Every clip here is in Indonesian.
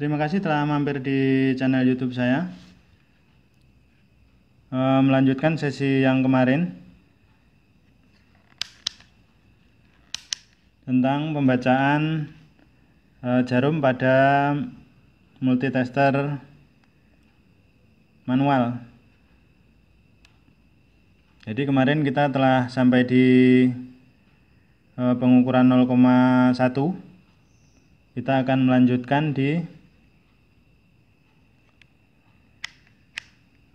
Terima kasih telah mampir di channel YouTube saya. Eh, melanjutkan sesi yang kemarin tentang pembacaan eh, jarum pada multitester manual. Jadi kemarin kita telah sampai di eh, pengukuran 0,1. Kita akan melanjutkan di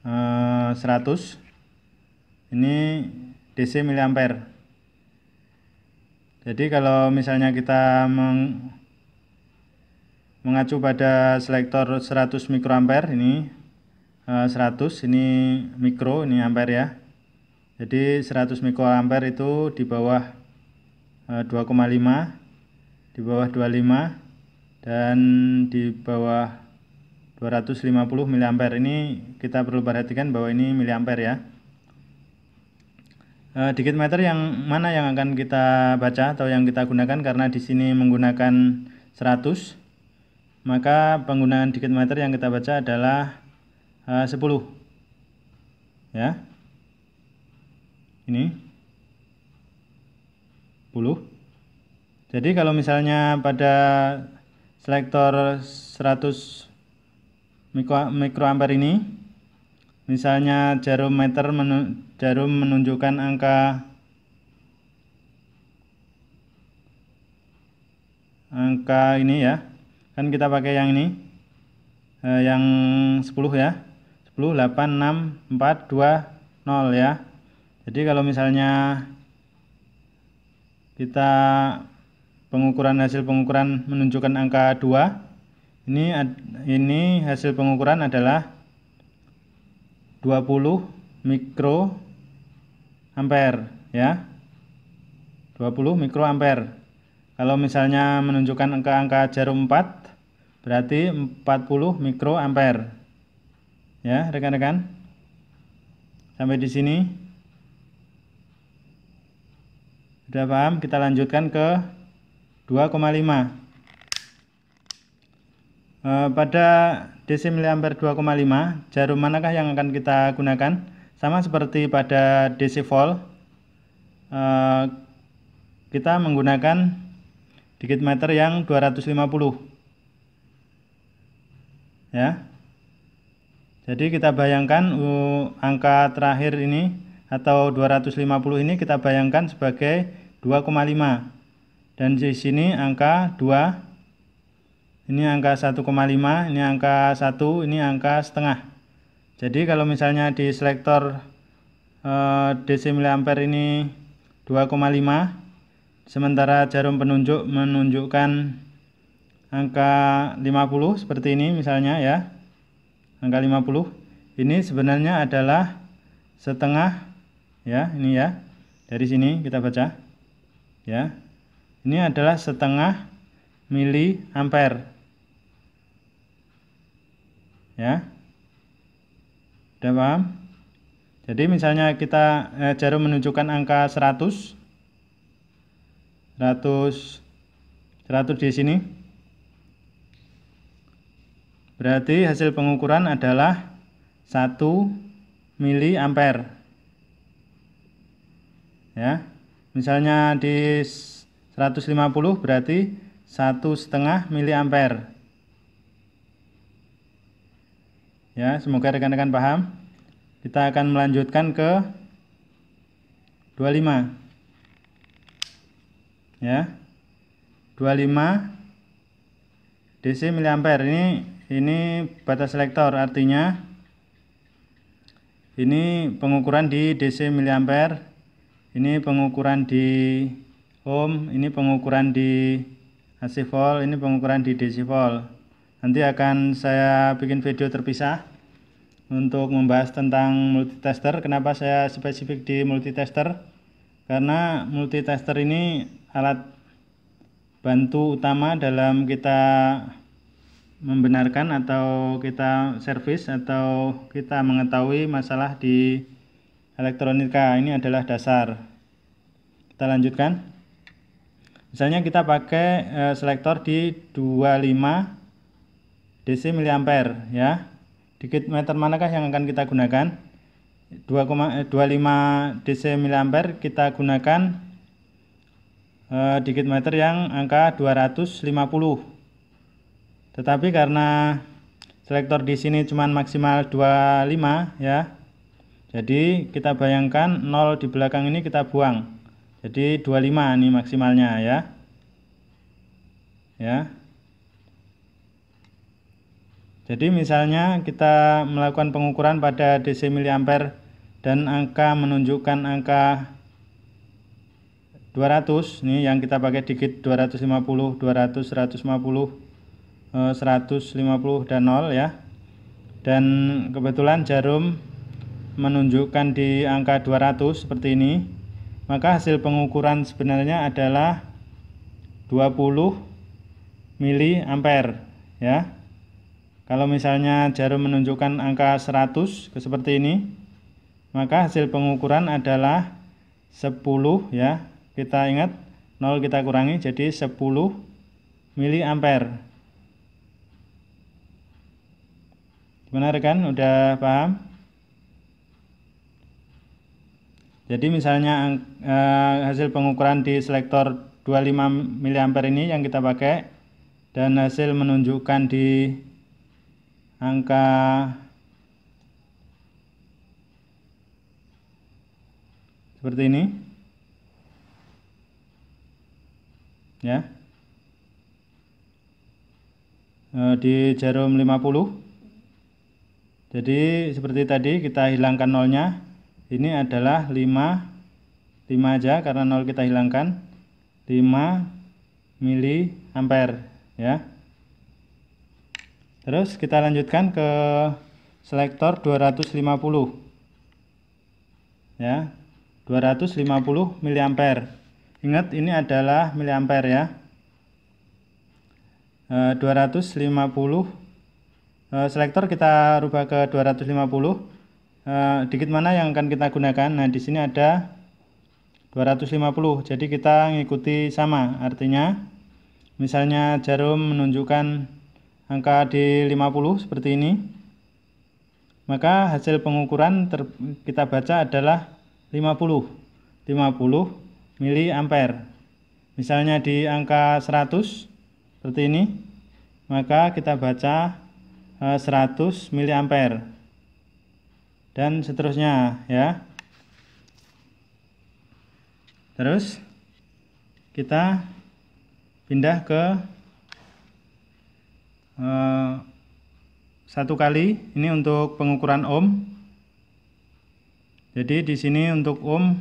100 eh, ini DC miliampere jadi kalau misalnya kita meng, mengacu pada selektor 100 mikroampere ini 100 eh, ini mikro ini ampere ya jadi 100 mikroampere itu di bawah 2,5 eh, di bawah 25 dan di bawah 250 mA ini kita perlu perhatikan bahwa ini mA ya e, eh, digit meter yang mana yang akan kita baca atau yang kita gunakan karena di sini menggunakan 100 maka penggunaan digit meter yang kita baca adalah e, eh, 10 ya ini 10 jadi kalau misalnya pada selektor 100 mikro, ini misalnya jarum meter menu, jarum menunjukkan angka angka ini ya kan kita pakai yang ini eh, yang 10 ya 10 8 6 4 2 0 ya jadi kalau misalnya kita pengukuran hasil pengukuran menunjukkan angka 2 ini ini hasil pengukuran adalah 20 mikro ampere ya 20 mikro ampere kalau misalnya menunjukkan angka-angka jarum 4 berarti 40 mikro ampere ya rekan-rekan sampai di sini sudah paham kita lanjutkan ke 2,5 Eh, pada DC miliampere 2,5, jarum manakah yang akan kita gunakan? Sama seperti pada DC volt, eh, kita menggunakan digit meter yang 250. Ya. Jadi kita bayangkan uh, angka terakhir ini atau 250 ini kita bayangkan sebagai 2,5. Dan di sini angka 2 ini angka 1,5, ini angka 1, ini angka setengah. Jadi kalau misalnya di selektor eh, DC mA ini 2,5 sementara jarum penunjuk menunjukkan angka 50 seperti ini misalnya ya angka 50 ini sebenarnya adalah setengah ya ini ya dari sini kita baca ya ini adalah setengah mili ampere ya udah paham jadi misalnya kita eh, jarum menunjukkan angka 100 100 100 di sini berarti hasil pengukuran adalah 1 mili ampere ya misalnya di 150 berarti satu setengah mili ampere Ya, semoga rekan-rekan paham. Kita akan melanjutkan ke 25. Ya. 25 DC miliamper. ini ini batas selektor artinya ini pengukuran di DC miliamper. ini pengukuran di ohm ini pengukuran di AC volt ini pengukuran di DC volt nanti akan saya bikin video terpisah untuk membahas tentang multitester kenapa saya spesifik di multitester karena multitester ini alat bantu utama dalam kita membenarkan atau kita servis atau kita mengetahui masalah di elektronika ini adalah dasar kita lanjutkan misalnya kita pakai eh, selektor di 25 DC miliampere ya. Dikit meter manakah yang akan kita gunakan? 2,25 DC miliampere kita gunakan eh, meter yang angka 250. Tetapi karena selektor di sini cuma maksimal 25 ya. Jadi kita bayangkan 0 di belakang ini kita buang. Jadi 25 ini maksimalnya ya. Ya. Jadi misalnya kita melakukan pengukuran pada DC miliampere dan angka menunjukkan angka 200 nih yang kita pakai digit 250, 200, 150, 150 dan 0 ya. Dan kebetulan jarum menunjukkan di angka 200 seperti ini. Maka hasil pengukuran sebenarnya adalah 20 miliampere ya. Kalau misalnya jarum menunjukkan angka 100 seperti ini, maka hasil pengukuran adalah 10 ya. Kita ingat 0 kita kurangi jadi 10 ampere. Benar kan? Udah paham? Jadi misalnya eh, hasil pengukuran di selektor 25 ampere ini yang kita pakai dan hasil menunjukkan di angka seperti ini ya e, di jarum 50 jadi seperti tadi kita hilangkan nolnya ini adalah 5 5 aja karena nol kita hilangkan 5 mili ampere ya Terus kita lanjutkan ke selektor 250. Ya. 250 mA. Ingat ini adalah mA ya. 250 eh, eh, selektor kita rubah ke 250. Eh, dikit mana yang akan kita gunakan? Nah, di sini ada 250. Jadi kita ngikuti sama. Artinya misalnya jarum menunjukkan angka D50 seperti ini, maka hasil pengukuran ter, kita baca adalah 50, 50 mili ampere. Misalnya di angka 100 seperti ini, maka kita baca 100 eh, mili ampere dan seterusnya ya. Terus kita pindah ke Eh, satu kali ini untuk pengukuran ohm jadi di sini untuk ohm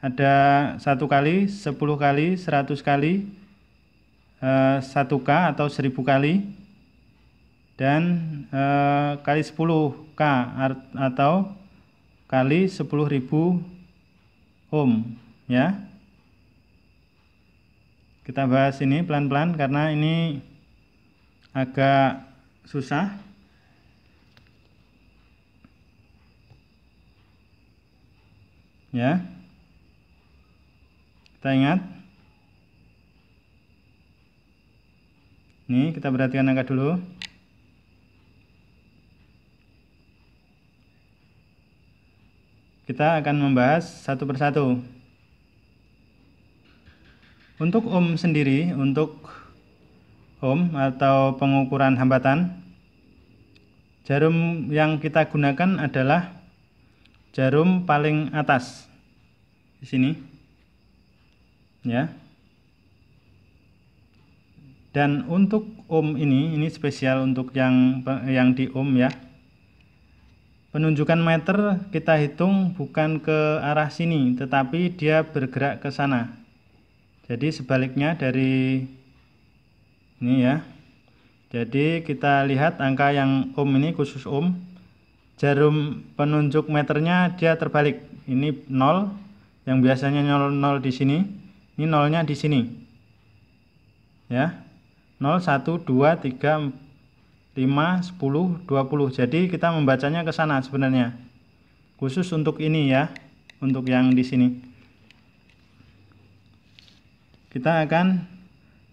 ada satu kali sepuluh kali seratus kali eh, satu k atau seribu kali dan eh, kali sepuluh k atau kali sepuluh ribu ohm ya kita bahas ini pelan-pelan karena ini agak susah ya kita ingat ini kita perhatikan angka dulu kita akan membahas satu persatu untuk om sendiri untuk ohm atau pengukuran hambatan. Jarum yang kita gunakan adalah jarum paling atas di sini. Ya. Dan untuk ohm ini, ini spesial untuk yang yang di ohm ya. Penunjukan meter kita hitung bukan ke arah sini, tetapi dia bergerak ke sana. Jadi sebaliknya dari ini ya jadi kita lihat angka yang ohm ini khusus ohm jarum penunjuk meternya dia terbalik ini 0 yang biasanya 0 0 di sini ini 0 nya di sini ya 0 1 2 3 5 10 20 jadi kita membacanya ke sana sebenarnya khusus untuk ini ya untuk yang di sini kita akan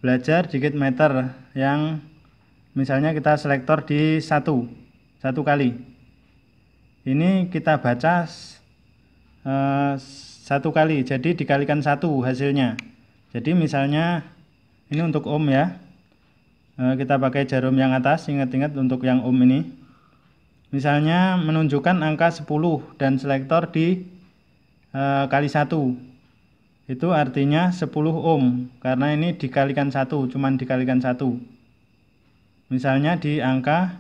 belajar digit meter yang misalnya kita selektor di satu satu kali ini kita baca e, satu kali jadi dikalikan satu hasilnya jadi misalnya ini untuk ohm ya e, kita pakai jarum yang atas ingat-ingat untuk yang ohm ini misalnya menunjukkan angka 10 dan selektor di e, kali satu itu artinya 10 ohm karena ini dikalikan satu cuman dikalikan satu misalnya di angka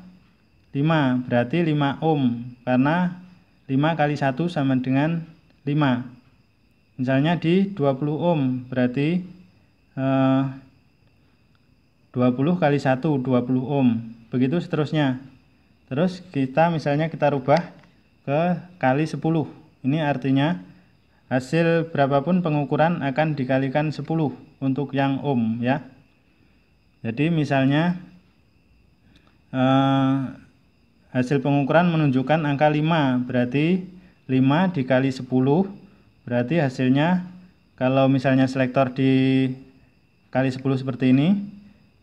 5 berarti 5 ohm karena 5 kali 1 sama dengan 5 misalnya di 20 ohm berarti eh, 20 kali 1 20 ohm begitu seterusnya terus kita misalnya kita rubah ke kali 10 ini artinya hasil berapapun pengukuran akan dikalikan 10 untuk yang ohm ya jadi misalnya eh, hasil pengukuran menunjukkan angka 5 berarti 5 dikali 10 berarti hasilnya kalau misalnya selektor di kali 10 seperti ini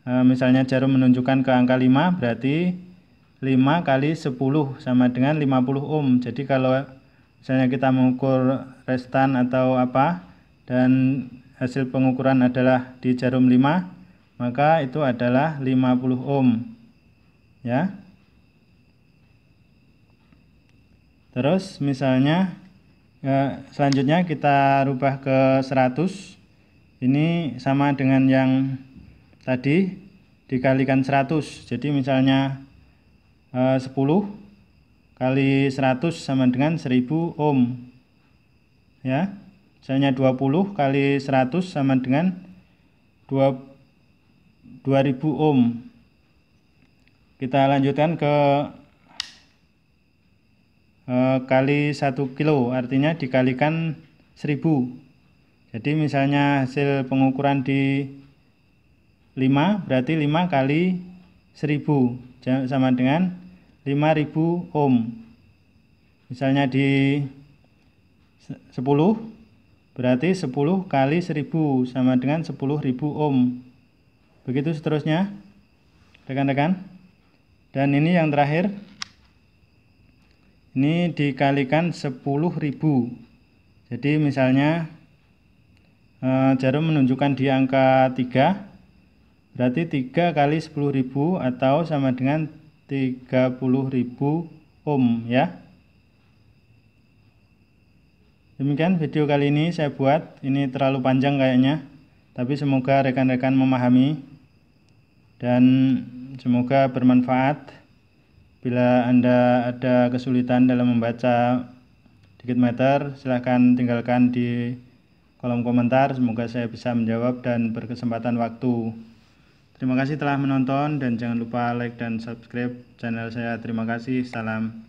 eh, misalnya jarum menunjukkan ke angka 5 berarti 5 kali 10 sama dengan 50 ohm jadi kalau misalnya kita mengukur restan atau apa dan hasil pengukuran adalah di jarum 5 maka itu adalah 50 ohm ya terus misalnya eh, selanjutnya kita rubah ke 100 ini sama dengan yang tadi dikalikan 100 jadi misalnya 10 eh, kali 100 sama dengan 1000 ohm ya misalnya 20 kali 100 sama dengan 2, 2000 ohm kita lanjutkan ke eh, kali 1 kilo artinya dikalikan 1000 jadi misalnya hasil pengukuran di 5 berarti 5 kali 1000 sama dengan 5000 ohm misalnya di 10 berarti 10 kali 1000 sama dengan 10.000 ohm begitu seterusnya rekan-rekan dan ini yang terakhir ini dikalikan 10.000 jadi misalnya eh, jarum menunjukkan di angka 3 berarti 3 kali 10.000 atau sama dengan 30.000 ohm ya demikian video kali ini saya buat ini terlalu panjang kayaknya tapi semoga rekan-rekan memahami dan semoga bermanfaat bila anda ada kesulitan dalam membaca dikit meter silahkan tinggalkan di kolom komentar semoga saya bisa menjawab dan berkesempatan waktu Terima kasih telah menonton dan jangan lupa like dan subscribe channel saya. Terima kasih. Salam.